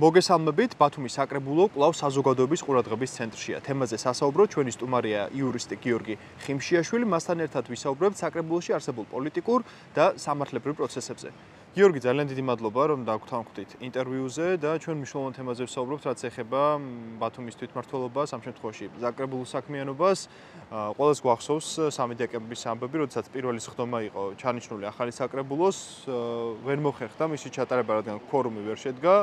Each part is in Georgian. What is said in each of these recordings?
მოგესალმებით ბათუმის საკრებულო კლავ საზოგადოების ყურადღების ცენტრშია თემაზე სასაუბრო ჩვენი სტუმარია იურისტი გიორგი ხიმშიაშვილი მასთან ერთად ვისაუბრებთ საკრებულოში არსებულ პოლიტიკურ და სამართლებრივ პროცესებზე გიორგი ძალიან დიდი მადლობა რომ დაგვთანხმდით ინტერვიუზე და ჩვენ მნიშვნელოვან თემაზე ვსაუბრობთ რაც ეხება ბათუმის თვითმმართველობას ამ შემთხვევაში ზაკრებულ საქმიანობას ყოველს გვახსოვს 3 დეკემბრის ამბები როდესაც პირველი შეხვდომა იყო ჩანიშნული ახალი საკრებულოს ვერ მოხერხდა მისი ჩატარება რადგან ფორუმი ვერ შედგა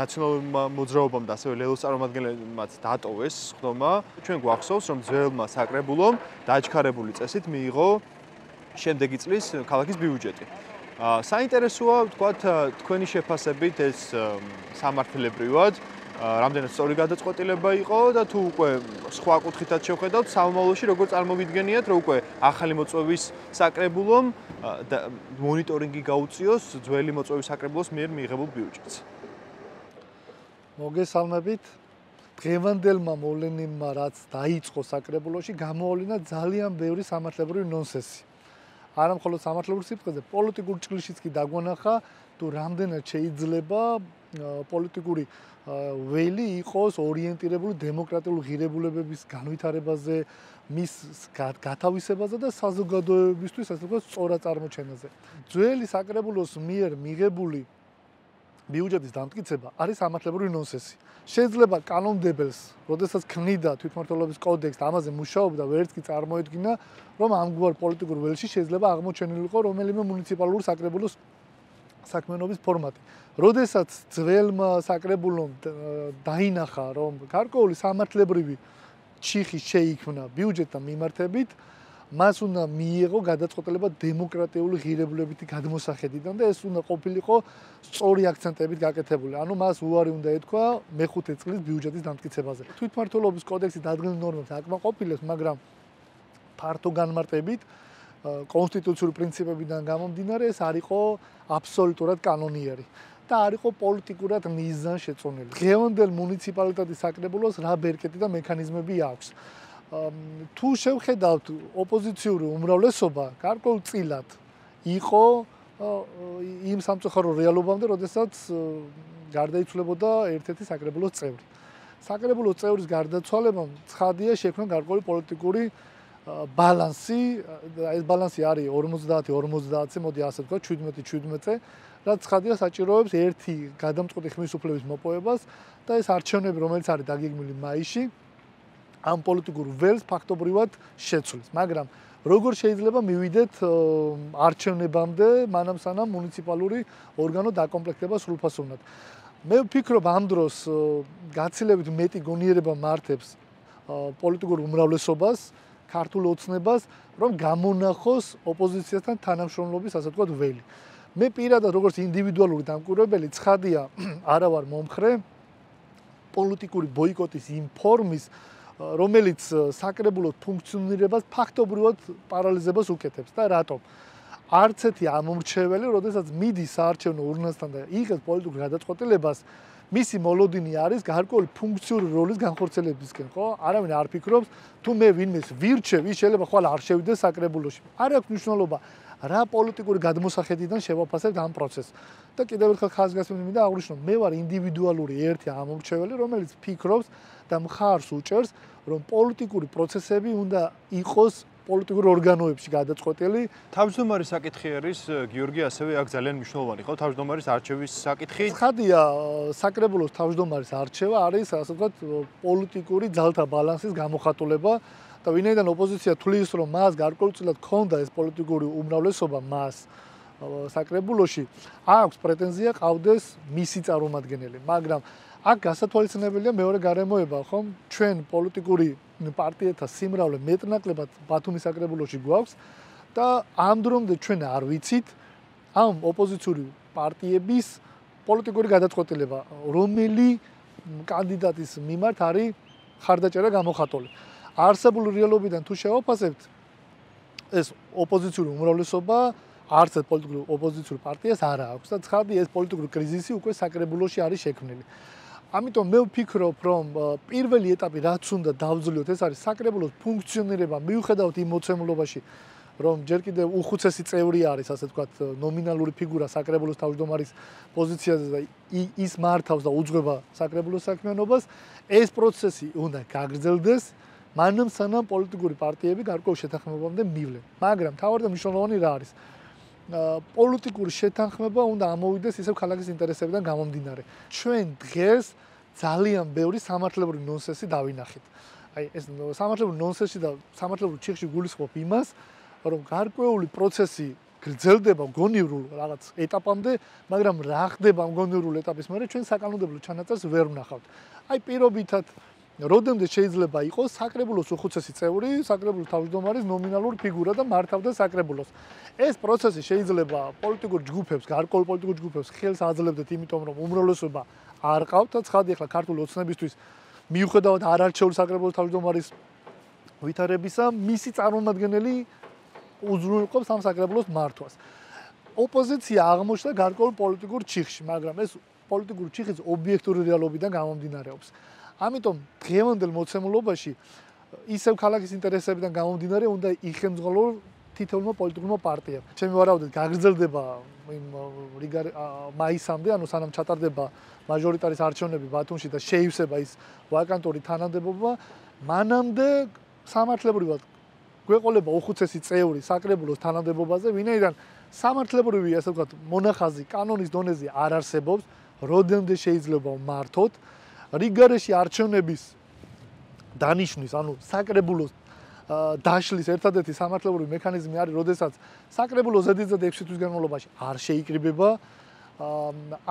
ნაციონალურ მოძრაობამ და ასევე ლელოს წარმომადგენლებმაც დატოვეს შეხვდომა ჩვენ გვახსოვს რომ ძველმა საკრებულომ დაჩქარებული წესით მიიღო შემდეგი წლის ქალაქის ბიუჯეტი საინტერესოა ვთქვათ თქვენი შეფასებით ეს სამართლებრივად რამდენად სწორი გადაწყვეტილება იყო და თუ უკვე სხვა კუთხითაც შევხედავთ სამომავლოში როგორ წარმოგიდგენიათ რომ უკვე ახალი მოწვევის საკრებულომ მონიტორინგი გაუწიოს ძველი მოწვევის საკრებულოს მიერ მიღებულ ბიუჯეტს მოგესალმებით დღევანდელმა მოვლენებმა რაც დაიწყო საკრებულოში გამოავლინა ძალიან ბევრი სამართლებრივი ნონსენსი არამხოლოდ სამართლებრივ სიტყვაზე, პოლიტიკურ ჭრილშიც კი დაგვანახა თუ რამდენად შეიძლება პოლიტიკური ველი იყოს ორიენტირებული დემოკრატიული ღირებულებების განვითარებაზე, მის გათავისებაზე და საზოგადოებისთვის ასე ვთქვათ, სწორად წარმოჩენაზე. ძველი საკრებულოს მიერ მიღებული ბიუჯეტის დამტკიცება არის ამათლებური ნონსენსი. შეიძლება კანონმდებელს, როდესაც ქმნიდა თვითმმართველობის კოდექსს, ამაზე მუშაობდა, ვერცკი წარმოედგინა, რომ ამგვარ პოლიტიკურ ველში შეიძლება აღმოჩენილიყო რომელიმე მუნიციპალური საკრებულოს საქმიანობის ფორმატი. როდესაც ძველმა საკრებულომ დაინახა, რომ გარკვეული სამართლებრივი ჩიხი შეიქმნა ბიუჯეტთან მიმართებით, მას უნდა მიიღო გადაწყვეტილება დემოკრატიული ღირებულებითი გადმოსახედიდან და ეს უნდა ყოფილიყო სწორი აქცენტებით გაკეთებული. ანუ მას უარი უნდა ეთქვა მეხუთე წლის ბიუჯეტის დამტკიცებაზე. თვითმართველობის კოდექსი დადგენილ ნორმებს აკმაყოფილებს, მაგრამ ფართო განმარტებით კონსტიტუციური პრინციპებიდან გამომდინარე ეს არისო აბსოლუტურად კანონიერი. და არისო პოლიტიკურად მიზანშეწონილი. დღევანდელ მუნიციპალიტეტის საკრებულოს რა ბერკეტი და მექანიზმები აქვს? თუ შევხედავთ ოპოზიციური უმრავლესობა გარკვეულ წილად იყო იმ სამწუხარო რეალობამდე, როდესაც გარდაიცვლებოდა ერთ-ერთი საკრებულოს წევრი. საკრებულოს წევრის გარდაცვალებამ ცხადია შექმნა გარკვეული პოლიტიკური ბალანსი, ეს ბალანსი არის 50-50, მოდი ასე ვთქვა, 17-17-ზე, რაც ცხადია საჭიროებს ერთი გადამწყვეტი ხმის უფლების მოპოვებას და ეს არჩევნები, რომელიც არის დაგეგმილი მაისში, ამ პოლიტიკურ ველს ფაქტობრივად შეცვლის, მაგრამ როგორ შეიძლება მივიდეთ არჩევნებამდე, მანამ სანამ მუნიციპალური ორგანო დაკომპლექტება სრულფასოვნად. მე ვფიქრობ ამ დროს გაცილებით მეტი გონიერება მართებს პოლიტიკურ უმრავლესობას, ქართულ ოცნებას, რომ გამონახოს ოპოზიციასთან თანამშრომლობის ასე თქვა ველი. მე პირადად როგორც ინდივიდუალური დამკვირვებელი ცხადია, არა ვარ მომხრე პოლიტიკური ბოიკოტის იმ ფორმის, რომელიც საკრებულო ფუნქციონირებას ფაქტობრივად პარალიზებას უკეთებს და რატომ? არც ერთი ამომრჩეველი, როდესაც მიდის საარჩევნო ურნასთან და იღებს პოლიტიკურ გადაწყვეტილებას, მისი მოლოდინი არის გარკვეული ფუნქციური როლის განხორციელებისკენ, ხო? არავინ არ ფიქრობს, თუ მე ვინმეს ვირჩევ, ის შეიძლება ხვალ არ შევიდეს საკრებულოში. არ აქვს მნიშვნელობა რა პოლიტიკური გადმოსახედიდან შევაფასებ ამ პროცესს და კიდევ ერთხელ ხაზგასმული მინდა აღვნიშნო მე ვარ ინდივიდუალური ერთი ამორჩეველი რომელიც ფიქრობს და მხარს უჭერს რომ პოლიტიკური პროცესები უნდა იყოს პოლიტიკურ ორგანოებში გადაწყვეტილი თავმჯდომარის საკითხი არის გიორგი ასევე აქ ძალიან მნიშვნელოვანი ხო თავმჯდომარის არჩევის საკითხი ხადია საკრებულოს თავმჯდომარის არჩევა არის ასე ვთქვათ პოლიტიკური ძალთა ბალანსის გამოხატულება და ვინაიდან ოპოზიცია თulis რომ მას გარკვეულწილად ქონდა ეს პოლიტიკური უმრავლესობა მას საკრებულოში აქვს პრეტენზია ყავდეს მისი წარმომადგენელი მაგრამ აქ გასათვალისწინებელია მეორე გარემოება ხომ ჩვენ პოლიტიკური პარტიათა სიმრავლე მეტნაკლებად ბათუმის საკრებულოში გვაქვს და ამ დრომდე ჩვენ არ ვიცით ამ ოპოზიციური პარტიების პოლიტიკური გადაწყვეტილება რომელი კანდიდატის მიმართ არის ხარდაჭერა გამოხატული. არსებულ რეალობიდან თუ შევაფასებთ ეს ოპოზიციური უმრავლესობა არც პოლიტიკურ ოპოზიციურ პარტიას არ აქვს და ცხადია ეს პოლიტიკური კრიზისი უკვე საკრებულოში არის შექმნილი. ამიტომ მე ვფიქრობ, რომ პირველი ეტაპი რაც უნდა დავძლიოთ, ეს არის საკრებულოს ფუნქციონირება მიუხედავად იმ მოცემულობაში, რომ ჯერ კიდევ უხუცესი წევრი არის, ასე ვთქვათ, ნომინალური ფიგურა საკრებულოს თავმჯდომარის პოზიციაზე და ის მართავს და უძღვება საკრებულოს საქმიანობას. ეს პროცესი უნდა გაგრძელდეს, მანამ სანამ პოლიტიკური პარტიები გარკვეულ შეთანხმებამდე მივლენ. მაგრამ თავად მნიშვნელოვანი რა არის? პოლიტიკური შეთანხმება უნდა ამოვიდეს ისევ ქალაქის ინტერესებიდან გამომდინარე. ჩვენ დღეს ძალიან ბევრი სამართლებრივი ნონსენსი დავინახეთ. აი ეს სამართლებრივი ნონსენსი და სამართლებრივი ჩიხში გულისხმობ იმას, რომ გარკვეული პროცესი გრძელდება გონივრულ რაღაც ეტაპამდე, მაგრამ რა ხდება გონივრულ ეტაპის მერე ჩვენ საკანონმდებლო ჩანაწერს ვერ ვნახავთ. აი პირობითად როდემდე შეიძლება იყოს საკრებულოს უხუცესი წევრი, საკრებულოს თავმჯდომარის ნომინალური ფიგურა და მართავდა საკრებულოს. ეს პროცესი შეიძლება პოლიტიკურ ჯგუფებს, გარკვეულ პოლიტიკურ ჯგუფებს ხელს აძლევდეთ, იმიტომ რომ უმრავლესობა არ ყავთ და ცხადია, ხლა ქართული ოცნებისთვის მიუხედავად არარჩეულ საკრებულოს თავმჯდომარის ვითარებისა, მისი წარმომადგენელი უზრუნველყოფს ამ საკრებულოს მართვას. ოპოზიცია აღმოჩნდა გარკვეულ პოლიტიკურ ჩიხში, მაგრამ ეს პოლიტიკური ჩიხის ობიექტური რეალობიდან გამომდინარეობს. ამიტომ დღევანდელ მოცემულობაში ისევ ქალაქის ინტერესებიდან გამომდინარე უნდა იხემძღოლო თითოეულმა პოლიტიკურმა პარტიამ. ჩემი ვარაუდით გაგრძელდება იმ რიგა მაისამდე, ანუ სანამ ჩატარდება მაჟორიტარის არჩევნები ბათუმში და შეივსება ის ვაკანტური თანამდებობა, მანამდე სამართლებრივად გვეყოლება უხუცესი წევრი საკრებულოს თანამდებობაზე, ვინაიდან სამართლებრივი, ასე ვთქვათ, მონახაზი კანონის დონეზე არ არსებობს, როდემდე შეიძლება მართოთ რიგარეში არჩევნების დანიშნვის, ანუ საკრებულოს დაშლის ერთადერთი სამართლებრივი მექანიზმი არის, როდესაც საკრებულო ზედიზედ 6 თვის განმავლობაში არ შეიკრიბება,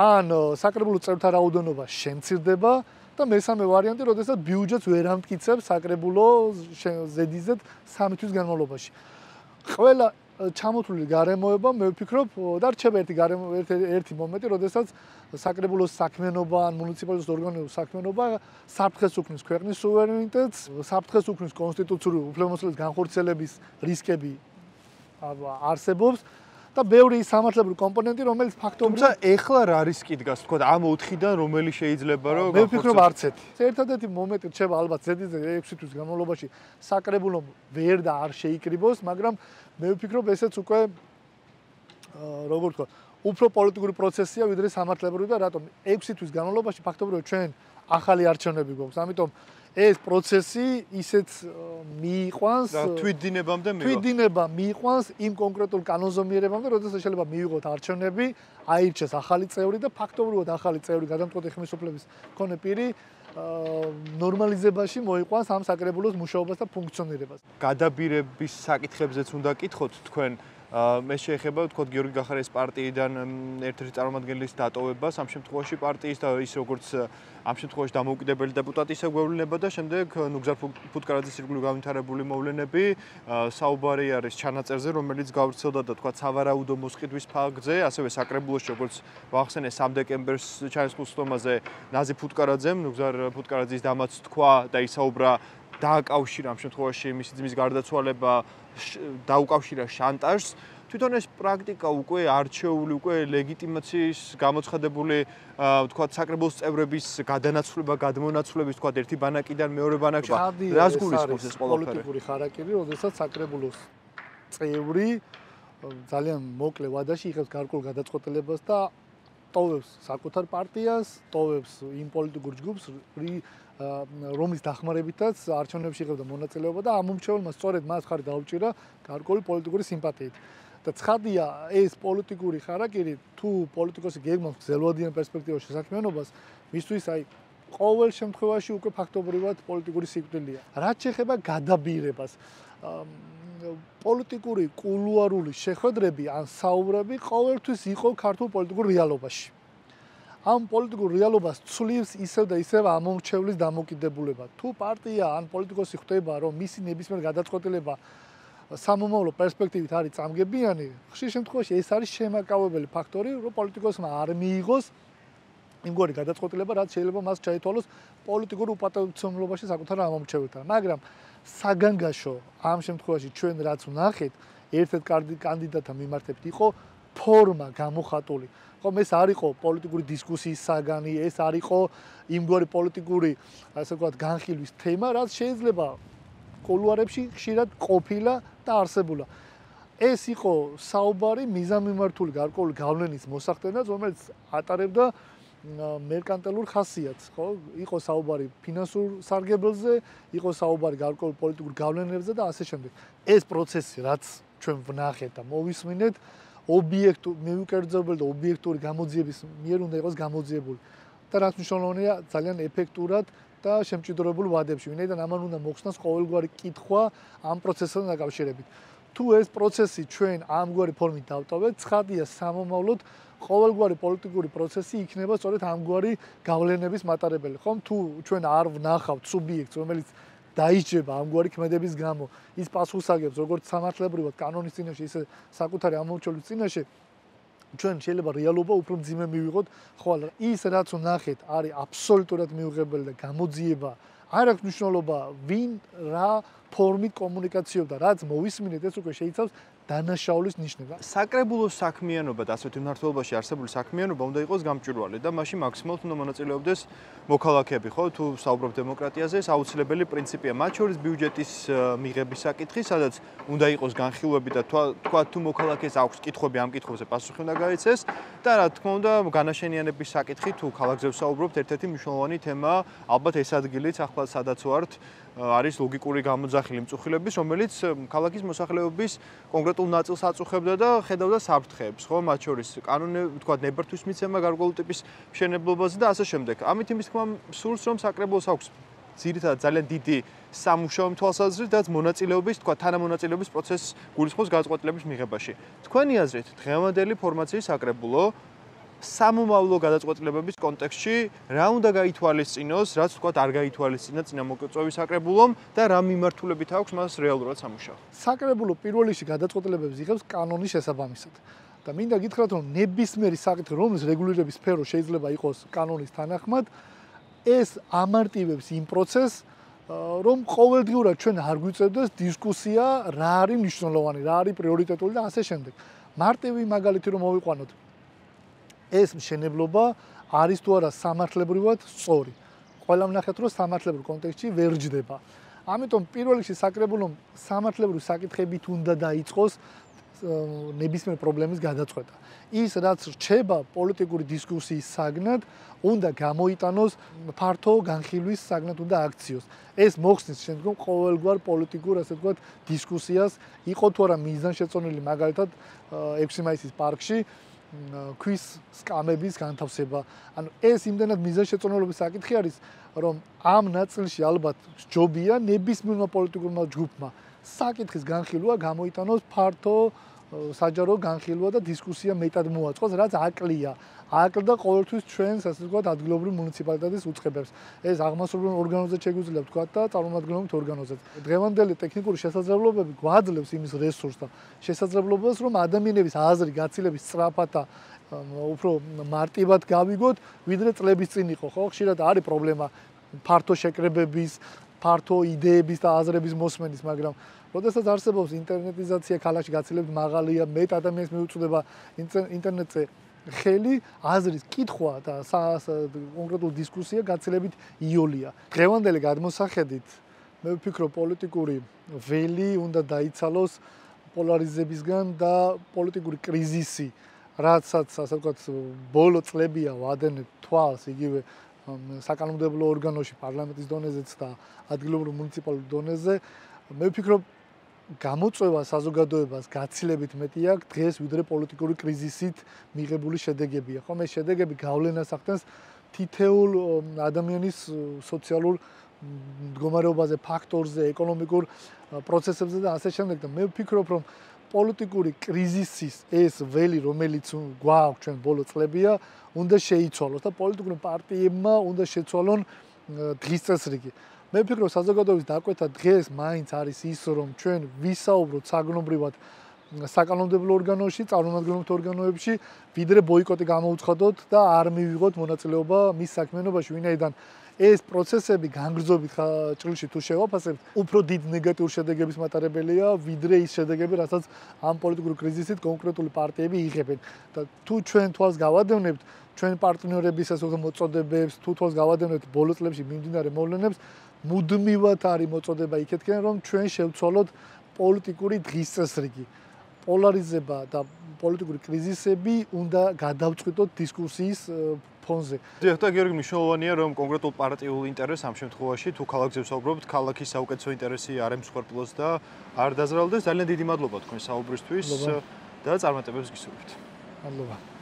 ან საკრებულო წევრთა რაოდენობა შემცირდება და მესამე ვარიანტი, როდესაც ბიუჯეტს ვერ ამტკიცებს საკრებულო ზედიზედ 3 თვის განმავლობაში. ყველა ჩამოთვლილი გარემოება, მე ვფიქრობ, და რჩება ერთი ერთი მომენტი, როდესაც საკრებულოს საქმენობა ან მუნიციპალიტეტის ორგანოს საქმენობა საფრთხეს უქმნის ქვეყნის სუვერენიტეტს, საფრთხეს უქმნის კონსტიტუციური უფლებამოსილების განხორციელების რისკები არსებობს. და ბევრი სამართლებრივი კომპონენტი, რომელიც ფაქტობრივად თუმცა ეხლა რა რისკი დგას, თქო, ამ 4-დან რომელი შეიძლება რომ მე ვფიქრობ არც ერთი. ერთადერთი მომენტი რჩება ალბათ ზედიზე 6 თვის განმავლობაში საკრებულო ვერ და არ შეიკრიბოს, მაგრამ მე ვფიქრობ ესეც უკვე როგორ თქო, უფრო პოლიტიკური პროცესია ვიდრე სამართლებრივი და რატომ 6 თვის განმავლობაში ფაქტობრივად ჩვენ ახალი არჩევნები გვაქვს, ამიტომ ეს პროცესი ისეთ მიიყვანს და თვითდინებამდე მიიყვანს თვითდინება მიიყვანს იმ კონკრეტულ კანონზომიერებამდე როდესაც შეიძლება მიიღოთ არჩევნები აირჩეს ახალი წევრი და ფაქტობრივად ახალი წევრი გადამწყვეტი ხელისუფლების მქონე პირი ნორმალიზებაში მოიყვანს ამ საკრებულოს მუშაობას და ფუნქციონირებას. გადაბირების საკითხებზეც უნდა კითხოთ თქვენ მე შეეხება თქო გიორგი გახარეს პარტიიდან ერთ-ერთი წარმომადგენლის დატოვება სამ შემთხვევაში პარტიის და ის როგორც ამ შემთხვევაში დამოუკიდებელი დეპუტატის ეგვევლინება და შემდეგ ნუგზარ ფუტკარაძის ირგვლივ გამითარებული მოვლენები საუბარი არის ჩანაწერზე რომელიც გავრცელდა და თქვა ცავარაუდო მოსკიტვის ფაგზე ასევე საკრებულოს როგორც ვახსენე 3 დეკემბერს ჩანაწერის ხსნომაზე ნაზი ფუტკარაძემ ნუგზარ ფუტკარაძის დამაც თქვა და ისაუბრა დააკავშირა ამ შემთხვევაში მისი ძმის გარდაცვალება დაუკავშირა შანტაჟს თვითონ ეს პრაქტიკა უკვე არჩეული უკვე ლეგიტიმაციის გამოცხადებული თქვა საკრებულოს წევრების გადანაცვლება გადმონაცვლების თქვა ერთი ბანაკიდან მეორე ბანაკში რას გულისხმობს ეს პოლიტიკური ხარაკირი როდესაც საკრებულოს წევრი ძალიან მოკლე ვადაში იღებს გარკულ გადაწყვეტილებას და ტოვებს საკუთარ პარტიას, ტოვებს იმ პოლიტიკურ ჯგუფს, რომის დახმარებითაც არჩევნებში იღებდა მონაწილეობა და ამ მომჩეულმა სწორედ მას ხარ დაუჭირა გარკვეული პოლიტიკური სიმპათიით. და ცხადია ეს პოლიტიკური ხარაკირი თუ პოლიტიკოსი გეგმავს ზელვადიან პერსპექტივაში საქმიანობას, მისთვის აი ყოველ შემთხვევაში უკვე ფაქტობრივად პოლიტიკური სიკვდილია. რაც შეეხება გადაბირებას, პოლიტიკური კულუარული შეხვედრები ან საუბრები ყოველთვის იყო ქართულ პოლიტიკურ რეალობაში. ამ პოლიტიკურ რეალობას ცვლის ისევ და ისევ ამომრჩევლის დამოკიდებულება. თუ პარტია ან პოლიტიკოსი ხვდება, რომ მისი ნებისმიერ გადაწყვეტილება სამომავლო პერსპექტივით არის წამგებიანი, ხშირ შემთხვევაში ეს არის შემაკავებელი ფაქტორი, რომ პოლიტიკოსმა არ მიიღოს იმგვარი გადაწყვეტილება, რაც შეიძლება მას ჩაითვალოს პოლიტიკურ უპატრონობაში საკუთარ ამომრჩევლთან. მაგრამ საგანგაშო ამ შემთხვევაში ჩვენ რაც ვნახეთ, ერთ-ერთი კანდიდატთან მიმართებით იყო ფორმა გამოხატული ხომ ეს არისო პოლიტიკური დისკუსიის საგანი, ეს არისო იმგვარი პოლიტიკური, ასე ვთქვათ, განხილვის თემა, რაც შეიძლება კოლუარებში ხშირად ყოფილა და არსებულა. ეს იყო საუბარი მიზანმიმართული გარკვეული გავლენის მოსახდენად, რომელიც ატარებდა მერკანტალურ ხასიათს, ხო? იყო საუბარი ფინანსურ სარგებელზე, იყო საუბარი გარკვეულ პოლიტიკურ გავლენებზე და ასე შემდეგ. ეს პროცესი, რაც ჩვენ ვნახეთ და მოვისმინეთ, ობიექტურ მეუკერძებელ და ობიექტური გამოძიების მიერ უნდა იყოს გამოძიებული და რაც მნიშვნელოვანია ძალიან ეფექტურად და შემჭიდრებულ ვადებში ვინაიდან ამან უნდა მოხსნას ყოველგვარი კითხვა ამ პროცესთან დაკავშირებით თუ ეს პროცესი ჩვენ ამგვარი ფორმით დავტოვებ ცხადია სამომავლოდ ყოველგვარი პოლიტიკური პროცესი იქნება სწორედ ამგვარი გავლენების მატარებელი ხომ თუ ჩვენ არ ვნახავთ სუბიექტს რომელიც დაიჭება ამგვარი ქმედების გამო ის პასუხსაგებს როგორც სამართლებრივად კანონის წინაშე ისე საკუთარი ამოჩოლის წინაშე ჩვენ შეიძლება რეალობა უფრო ძიმე მივიღოთ ხო ალბათ ის რაც ვნახეთ არის აბსოლუტურად მიუღებელი და გამოძიება არ აქვს მნიშვნელობა ვინ რა ფორმით კომუნიკაციობდა რაც მოვისმინეთ ეს უკვე შეიძლება დანაშაულის ნიშნება. საკრებულოს საქმიანობა და ასეთი მართლობაში არსებული საქმიანობა უნდა იყოს გამჭვირვალე და მაშინ მაქსიმალურად უნდა მონაწილეობდეს მოქალაქეები, ხო? თუ საუბრობ დემოკრატიაზე, საოცლებელი პრინციპია. მათ შორის ბიუჯეტის მიღების საკითხი, სადაც უნდა იყოს განხილვები და თქვა თუ მოქალაქეს აქვს კითხვები ამ კითხვებზე პასუხი უნდა გაიცეს და რა თქმა უნდა განაშენიანების საკითხი თუ ქალაქზე საუბრობთ, ერთ-ერთი მნიშვნელოვანი თემა, ალბათ ეს ადგილიც ახლა სადაც ვართ არის ლოგიკური გამოძახილი მწუხილების, რომელიც ქალაქის მოსახლეობის კონკრეტულ ნაწილს აწუხებდა და ხედავდა საფრთხეებს, ხო, მათ შორის კანონი, თქვა, ნებართვის მიცემა გარკვეულ ტიპის მშენებლობაზე და ასე შემდეგ. ამით იმის თქმა სულს რომ საკრებულოს აქვს ძირითადად ძალიან დიდი სამუშაო თვალსაზრისით და მონაწილეობის, თქვა, თანამონაწილეობის პროცესს გულისხმობს გაზღვეტლების მიღებაში. თქვენი აზრით, დღევანდელი ფორმაციის საკრებულო სამომავლო გადაწყვეტილებების კონტექსტში რა უნდა გაითვალისწინოს, რაც თქვა არ გაითვალისწინა წინა მოკწევის აკრებულომ და რა მიმართულებით აქვს მას რეალურად სამუშაო. საკრებულო პირველში გადაწყვეტილებებს იღებს კანონის შესაბამისად. და მინდა გითხრათ, რომ ნებისმიერი საკითხი, რომელიც რეგულირების სფერო შეიძლება იყოს კანონის თანახმად, ეს ამარტივებს იმ პროცესს რომ ყოველდღურად ჩვენ არ გვიწევდეს დისკუსია რა არის მნიშვნელოვანი, რა არის პრიორიტეტული და ასე შემდეგ. მარტივი მაგალითი რომ მოვიყვანოთ, ეს მშენებლობა არის თუ არა სამართლებრივად სწორი. ყველა ვნახეთ, რომ სამართლებრივ კონტექსტში ვერ ჯდება. ამიტომ პირველ რიგში საკრებულომ სამართლებრივი საკითხებით უნდა დაიწყოს ნებისმიერ პრობლემის გადაწყვეტა. ის რაც რჩება პოლიტიკური დისკუსიის საგნად, უნდა გამოიტანოს ფართო განხილვის საგნად უნდა აქციოს. ეს მოხსნის შემდგომ ყოველგვარ პოლიტიკურ, ასე ვთქვათ, დისკუსიას, იყო თუ არა მიზანშეწონილი მაგალითად 6 მაისის პარკში, ქვის სკამების განთავსება. ანუ ეს იმდანად მიზანშეწონილობის საკითხი არის, რომ ამ ნაწილში ალბათ ჯობია ნებისმიერ პოლიტიკურმა ჯგუფმა საკითხის განხილვა გამოიტანოს ფართო საჯარო განხილვა და დისკუსია მეტად მოაწყოს, რაც აკლია. აკლდა ყოველთვის ჩვენს, ასე ვთქვათ, ადგილობრივ მუნიციპალიტეტის უწყებებს. ეს აღმასრულებელ ორგანოზეც შეგვიძლია ვთქვათ და წარმომადგენლობით ორგანოზეც. დღევანდელი ტექნიკური შესაძლებლობები გვაძლევს იმის რესურსთა შესაძლებლობას, რომ ადამიანების აზრი გაცილების სწრაფად და უფრო მარტივად გავიგოთ, ვიდრე წლების წინ იყო, ხო? ხშირად არის პრობლემა ფართო შეკრებების, ფართო იდეების და აზრების მოსმენის, მაგრამ როდესაც არსებობს ინტერნეტიზაცია ქალაქში გაცილებთ მაღალია, მეტ ადამიანს მიუწვდება ინტერნეტზე ხელი, აზრის კითხვა და კონკრეტულ დისკუსია გაცილებთ იოლია. დღევანდელი გადმოსახედით მე ვფიქრობ პოლიტიკური ველი უნდა დაიცალოს პოლარიზებისგან და პოლიტიკური კრიზისი რაცაც ასე ვთქვათ ბოლო წლებია ვადენ თვალს იგივე საკანონმდებლო ორგანოში, პარლამენტის დონეზეც და ადგილობრივ მუნიციპალურ დონეზე. მე ვფიქრობ გამოწვევა საზოგადოებას გაცილებით მეტი აქვს დღეს ვიდრე პოლიტიკური კრიზისით მიღებული შედეგებია. ხომ ეს შედეგები გავლენას ახდენს თითეულ ადამიანის სოციალურ მდგომარეობაზე, ფაქტორზე, ეკონომიკურ პროცესებზე და ასე შემდეგ და მე ვფიქრობ რომ პოლიტიკური კრიზისის ეს ველი რომელიც გვაქვს ჩვენ ბოლო წლებია უნდა შეიცვალოს და პოლიტიკური პარტიებმა უნდა შეცვალონ დღის წესრიგი მე ვფიქრობ საზოგადოების დაკვეთა დღეს მაინც არის ის რომ ჩვენ ვისაუბროთ საგნობრივად საკანონმდებლო ორგანოში, წარმომადგენლობთ ორგანოებში, ვიდრე ბოიკოტი გამოუცხადოთ და არ მივიღოთ მონაწილეობა მის საქმიანობაში, ვინაიდან ეს პროცესები განგრძობით ჭრილში თუ შევაფასებთ, უფრო დიდ ნეგატიურ შედეგებს მატარებელია, ვიდრე ის შედეგები, რასაც ამ პოლიტიკური კრიზისით კონკრეტული პარტიები იღებენ. და თუ ჩვენ თვალს გავადევნებთ ჩვენ პარტნიორებისას უფრო მოწოდებებს, თუ თვალს გავადევნებთ ბოლო წლებში მიმდინარე მოვლენებს, მუდმივად არის მოწოდება იქეთკენ, რომ ჩვენ შევცვალოთ პოლიტიკური დღისწესრიგი. პოლარიზება და პოლიტიკური კრიზისები უნდა გადავწყვიტოთ დისკურსიის ფონზე. ზოგადად გიორგი მნიშვნელოვანია რომ კონკრეტულ პარტიულ ინტერესს ამ შემთხვევაში თუ ქალაქზე ვსაუბრობთ, ქალაქის საუკეთესო ინტერესი არ ემსხვერპლოს და არ დაზრალდეს. ძალიან დიდი მადლობა თქვენ საუბრისთვის და წარმატებებს გისურვებთ. მადლობა.